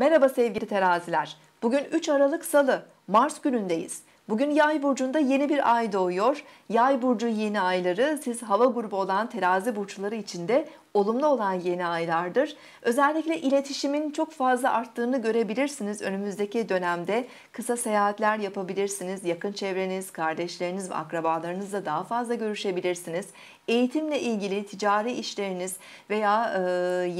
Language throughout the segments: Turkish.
Merhaba sevgili teraziler. Bugün 3 Aralık Salı, Mars günündeyiz. Bugün Yay burcunda yeni bir ay doğuyor. Yay burcu yeni ayları siz hava grubu olan terazi burçları içinde olumlu olan yeni aylardır. Özellikle iletişimin çok fazla arttığını görebilirsiniz önümüzdeki dönemde. Kısa seyahatler yapabilirsiniz. Yakın çevreniz, kardeşleriniz ve akrabalarınızla daha fazla görüşebilirsiniz. Eğitimle ilgili ticari işleriniz veya e,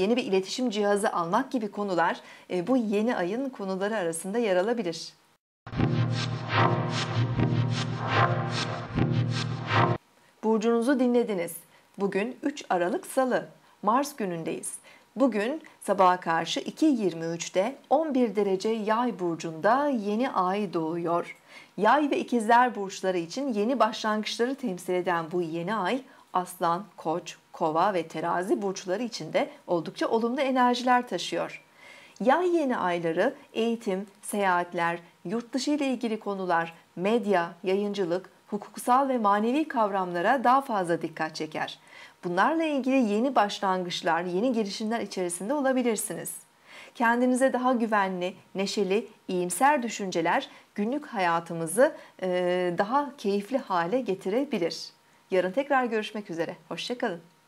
yeni bir iletişim cihazı almak gibi konular e, bu yeni ayın konuları arasında yer alabilir. Burcunuzu dinlediniz. Bugün 3 Aralık Salı, Mars günündeyiz. Bugün sabaha karşı 2.23'te 11 derece yay burcunda yeni ay doğuyor. Yay ve ikizler burçları için yeni başlangıçları temsil eden bu yeni ay aslan, koç, kova ve terazi burçları için de oldukça olumlu enerjiler taşıyor. Yay yeni ayları eğitim, seyahatler, yurt dışı ile ilgili konular, medya, yayıncılık, hukuksal ve manevi kavramlara daha fazla dikkat çeker. Bunlarla ilgili yeni başlangıçlar, yeni girişimler içerisinde olabilirsiniz. Kendinize daha güvenli, neşeli, iyimser düşünceler günlük hayatımızı e, daha keyifli hale getirebilir. Yarın tekrar görüşmek üzere. Hoşçakalın.